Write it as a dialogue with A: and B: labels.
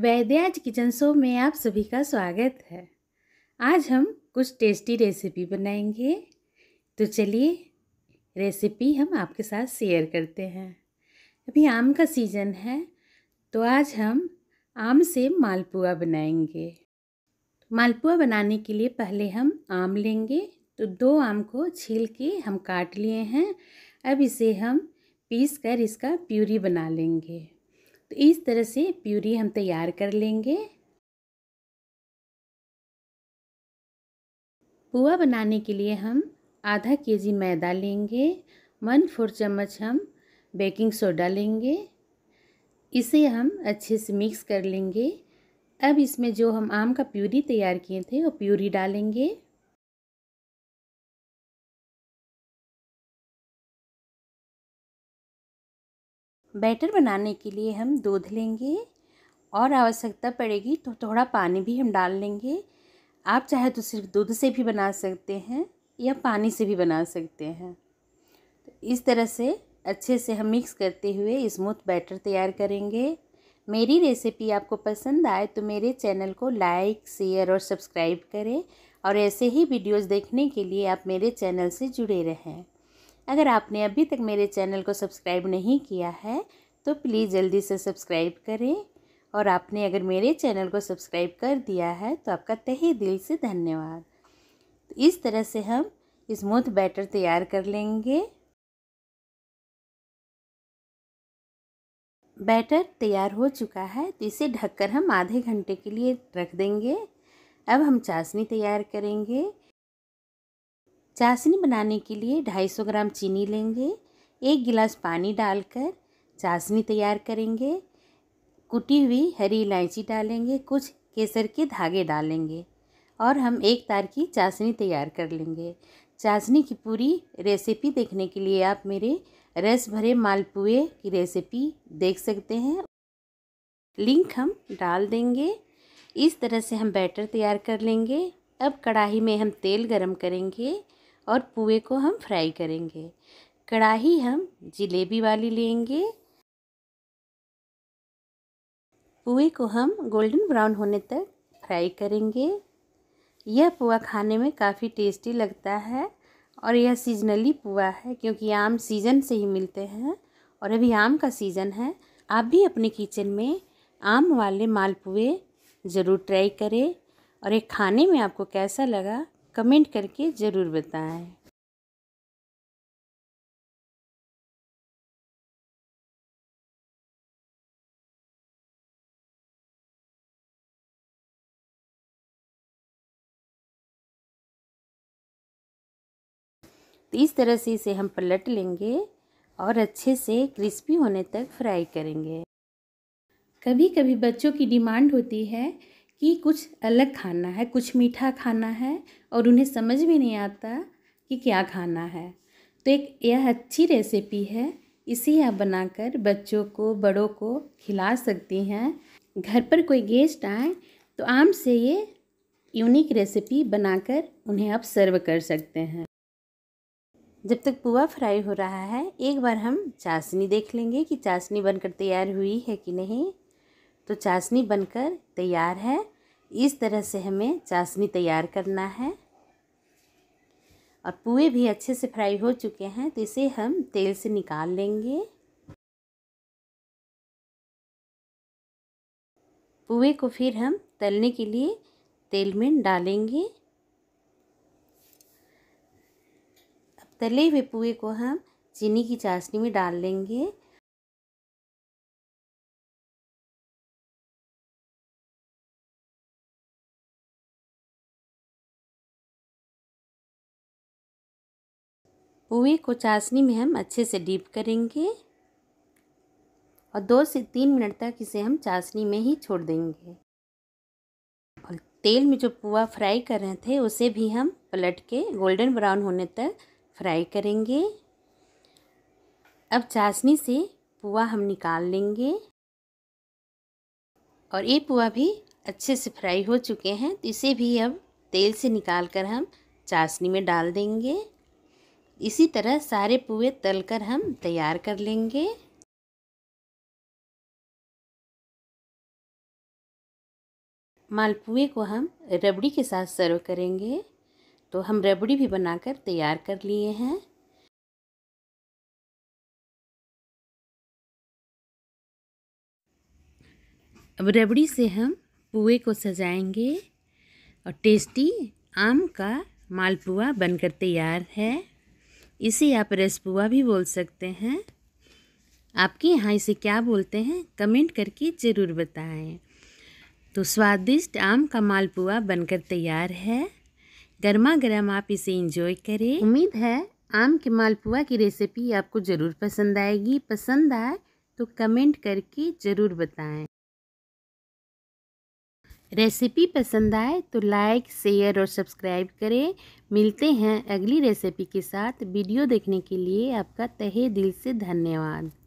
A: वैद्याज kitchen show में आप सभी का स्वागत है आज हम कुछ टेस्टी रेसिपी बनाएंगे तो चलिए रेसिपी हम आपके साथ शेयर करते हैं अभी आम का सीज़न है तो आज हम आम से मालपुआ बनाएंगे मालपुआ बनाने के लिए पहले हम आम लेंगे तो दो आम को छील के हम काट लिए हैं अब इसे हम पीस कर इसका प्यूरी बना लेंगे तो इस तरह से प्यूरी हम तैयार कर लेंगे
B: पुआ बनाने के
A: लिए हम आधा के जी मैदा लेंगे वन फोर चम्मच हम बेकिंग सोडा लेंगे इसे हम अच्छे से मिक्स कर लेंगे अब इसमें जो हम आम का प्यूरी तैयार किए थे वो प्यूरी डालेंगे बैटर बनाने के लिए हम दूध लेंगे और आवश्यकता पड़ेगी तो थोड़ा पानी भी हम डाल लेंगे आप चाहे तो सिर्फ दूध से भी बना सकते हैं या पानी से भी बना सकते हैं तो इस तरह से अच्छे से हम मिक्स करते हुए स्मूथ बैटर तैयार करेंगे मेरी रेसिपी आपको पसंद आए तो मेरे चैनल को लाइक शेयर और सब्सक्राइब करें और ऐसे ही वीडियोस देखने के लिए आप मेरे चैनल से जुड़े रहें अगर आपने अभी तक मेरे चैनल को सब्सक्राइब नहीं किया है तो प्लीज़ जल्दी से सब्सक्राइब करें और आपने अगर मेरे चैनल को सब्सक्राइब कर दिया है तो आपका तहे दिल से धन्यवाद तो इस तरह से हम स्मूथ बैटर तैयार कर लेंगे बैटर तैयार हो चुका है तो इसे ढककर हम आधे घंटे के लिए रख देंगे अब हम चाशनी तैयार करेंगे चाशनी बनाने के लिए 250 ग्राम चीनी लेंगे एक गिलास पानी डालकर चाशनी तैयार करेंगे कुटी हुई हरी इलायची डालेंगे कुछ केसर के धागे डालेंगे और हम एक तार की चाशनी तैयार कर लेंगे चाशनी की पूरी रेसिपी देखने के लिए आप मेरे रस भरे मालपुए की रेसिपी देख सकते हैं लिंक हम डाल देंगे इस तरह से हम बैटर तैयार कर लेंगे अब कढ़ाई में हम तेल गरम करेंगे और पुए को हम फ्राई करेंगे कढ़ाही हम जलेबी वाली लेंगे पुए को हम गोल्डन ब्राउन होने तक फ्राई करेंगे यह पुआ खाने में काफ़ी टेस्टी लगता है और यह सीजनली पुआ है क्योंकि आम सीज़न से ही मिलते हैं और अभी आम का सीज़न है आप भी अपने किचन में आम वाले मालपुए ज़रूर ट्राई करें और ये खाने में आपको कैसा लगा कमेंट करके ज़रूर बताएं तो इस तरह से इसे हम पलट लेंगे और अच्छे से क्रिस्पी होने तक फ्राई करेंगे कभी कभी बच्चों की डिमांड होती है कि कुछ अलग खाना है कुछ मीठा खाना है और उन्हें समझ भी नहीं आता कि क्या खाना है तो एक यह अच्छी रेसिपी है इसे आप बनाकर बच्चों को बड़ों को खिला सकती हैं घर पर कोई गेस्ट आए तो आम से ये यूनिक रेसिपी बनाकर उन्हें आप सर्व कर सकते हैं जब तक पुआ फ्राई हो रहा है एक बार हम चाशनी देख लेंगे कि चाशनी बनकर तैयार हुई है कि नहीं तो चाशनी बनकर तैयार है इस तरह से हमें चाशनी तैयार करना है और पुए भी अच्छे से फ्राई हो चुके हैं तो इसे हम तेल से निकाल लेंगे
B: पुए को फिर हम
A: तलने के लिए तेल में डालेंगे अब तले हुए पुए को हम चीनी की चाशनी में डाल लेंगे पुए को चाशनी में हम अच्छे से डीप करेंगे और दो से तीन मिनट तक इसे हम चाशनी में ही छोड़ देंगे और तेल में जो पुआ फ्राई कर रहे थे उसे भी हम पलट के गोल्डन ब्राउन होने तक फ्राई करेंगे अब चाशनी से पुआ हम निकाल लेंगे और ये पुआ भी अच्छे से फ्राई हो चुके हैं तो इसे भी अब तेल से निकाल कर हम चाशनी में डाल देंगे इसी तरह सारे पुए तलकर हम तैयार कर लेंगे मालपुए को हम रबड़ी के साथ सर्व करेंगे तो हम रबड़ी भी बनाकर तैयार कर लिए हैं अब रबड़ी से हम पुए को सजाएंगे और टेस्टी आम का मालपुआ बनकर तैयार है इसे आप रसपुआ भी बोल सकते हैं आपके यहाँ इसे क्या बोलते हैं कमेंट करके ज़रूर बताएं तो स्वादिष्ट आम का मालपुआ बनकर तैयार है गर्मा गर्म आप इसे इंजॉय करें उम्मीद है आम के मालपुआ की रेसिपी आपको ज़रूर पसंद आएगी पसंद आए तो कमेंट करके ज़रूर बताएं रेसिपी पसंद आए तो लाइक शेयर और सब्सक्राइब करें मिलते हैं अगली रेसिपी के साथ वीडियो देखने के लिए आपका तहे दिल से धन्यवाद